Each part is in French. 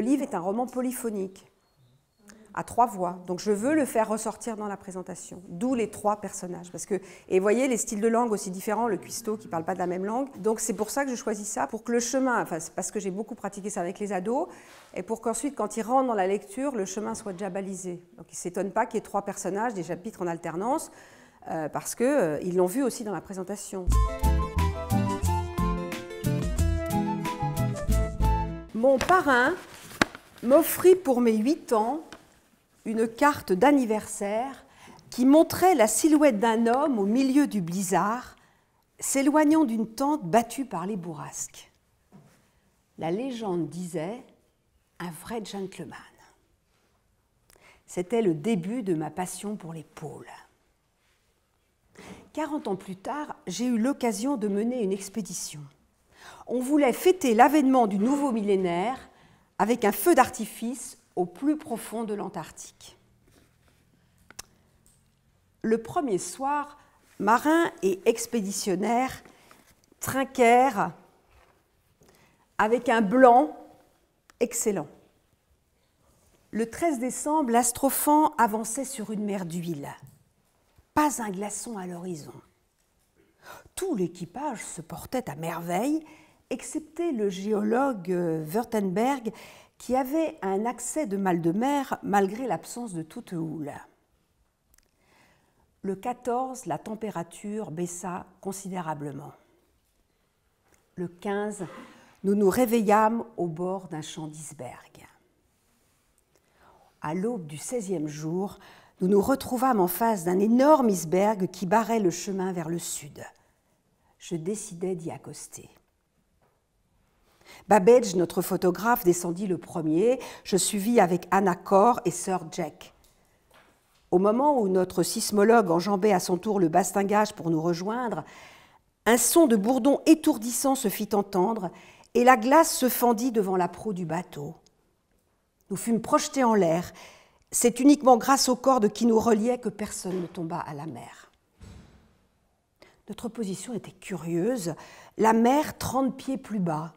le livre est un roman polyphonique, à trois voix. Donc je veux le faire ressortir dans la présentation, d'où les trois personnages. Parce que, et voyez, les styles de langue aussi différents, le cuistot qui ne parle pas de la même langue. Donc c'est pour ça que je choisis ça, pour que le chemin, enfin, parce que j'ai beaucoup pratiqué ça avec les ados, et pour qu'ensuite, quand ils rentrent dans la lecture, le chemin soit déjà balisé. Donc ils ne s'étonnent pas qu'il y ait trois personnages, des chapitres en alternance, euh, parce qu'ils euh, ils l'ont vu aussi dans la présentation. Mon parrain, m'offrit pour mes huit ans une carte d'anniversaire qui montrait la silhouette d'un homme au milieu du blizzard, s'éloignant d'une tente battue par les bourrasques. La légende disait un vrai gentleman. C'était le début de ma passion pour les pôles. Quarante ans plus tard, j'ai eu l'occasion de mener une expédition. On voulait fêter l'avènement du nouveau millénaire avec un feu d'artifice au plus profond de l'Antarctique. Le premier soir, marins et expéditionnaires trinquèrent avec un blanc excellent. Le 13 décembre, l'astrophan avançait sur une mer d'huile. Pas un glaçon à l'horizon. Tout l'équipage se portait à merveille excepté le géologue euh, Wurtemberg, qui avait un accès de mal de mer malgré l'absence de toute houle. Le 14, la température baissa considérablement. Le 15, nous nous réveillâmes au bord d'un champ d'iceberg. À l'aube du 16e jour, nous nous retrouvâmes en face d'un énorme iceberg qui barrait le chemin vers le sud. Je décidai d'y accoster. Babbage, notre photographe, descendit le premier. Je suivis avec Anna Corr et Sir Jack. Au moment où notre sismologue enjambait à son tour le bastingage pour nous rejoindre, un son de bourdon étourdissant se fit entendre et la glace se fendit devant la proue du bateau. Nous fûmes projetés en l'air. C'est uniquement grâce aux cordes qui nous reliaient que personne ne tomba à la mer. Notre position était curieuse, la mer 30 pieds plus bas.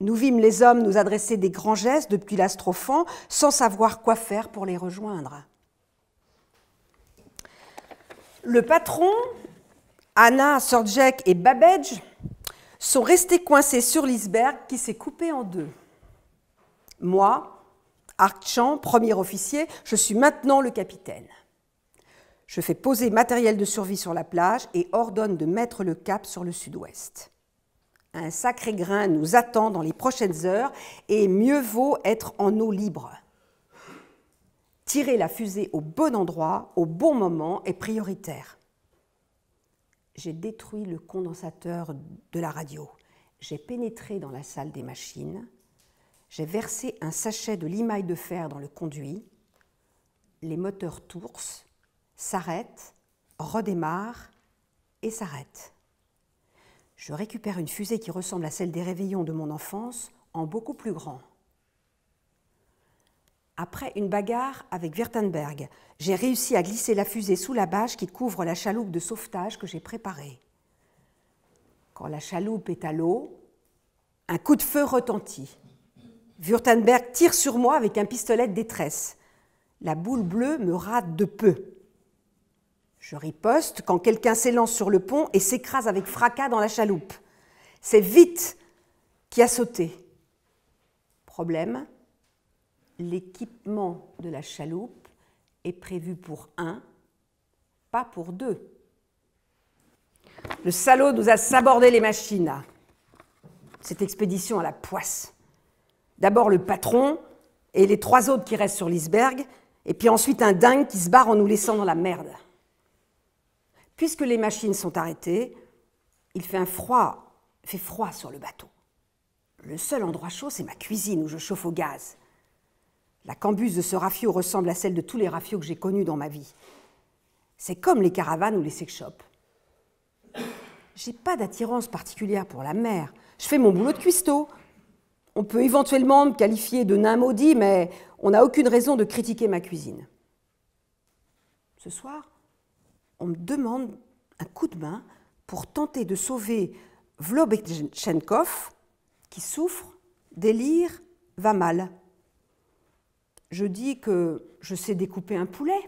Nous vîmes les hommes nous adresser des grands gestes depuis l'astrophant, sans savoir quoi faire pour les rejoindre. Le patron, Anna, Sorjek et Babbage sont restés coincés sur l'iceberg qui s'est coupé en deux. Moi, Archamp, premier officier, je suis maintenant le capitaine. Je fais poser matériel de survie sur la plage et ordonne de mettre le cap sur le sud-ouest. Un sacré grain nous attend dans les prochaines heures et mieux vaut être en eau libre. Tirer la fusée au bon endroit, au bon moment est prioritaire. J'ai détruit le condensateur de la radio. J'ai pénétré dans la salle des machines. J'ai versé un sachet de limaille de fer dans le conduit. Les moteurs tournent, s'arrêtent, redémarrent et s'arrêtent. Je récupère une fusée qui ressemble à celle des réveillons de mon enfance, en beaucoup plus grand. Après une bagarre avec Württemberg, j'ai réussi à glisser la fusée sous la bâche qui couvre la chaloupe de sauvetage que j'ai préparée. Quand la chaloupe est à l'eau, un coup de feu retentit. Württemberg tire sur moi avec un pistolet de détresse. La boule bleue me rate de peu. Je riposte quand quelqu'un s'élance sur le pont et s'écrase avec fracas dans la chaloupe. C'est vite qui a sauté. Problème, l'équipement de la chaloupe est prévu pour un, pas pour deux. Le salaud nous a sabordé les machines. Cette expédition à la poisse. D'abord le patron et les trois autres qui restent sur l'iceberg, et puis ensuite un dingue qui se barre en nous laissant dans la merde. Puisque les machines sont arrêtées, il fait un froid, fait froid sur le bateau. Le seul endroit chaud, c'est ma cuisine où je chauffe au gaz. La cambuse de ce rafio ressemble à celle de tous les rafios que j'ai connus dans ma vie. C'est comme les caravanes ou les sex shops. J'ai pas d'attirance particulière pour la mer. Je fais mon boulot de cuistot. On peut éventuellement me qualifier de nain maudit, mais on n'a aucune raison de critiquer ma cuisine. Ce soir, on me demande un coup de main pour tenter de sauver Vlobechenkov, qui souffre, délire, va mal. Je dis que je sais découper un poulet,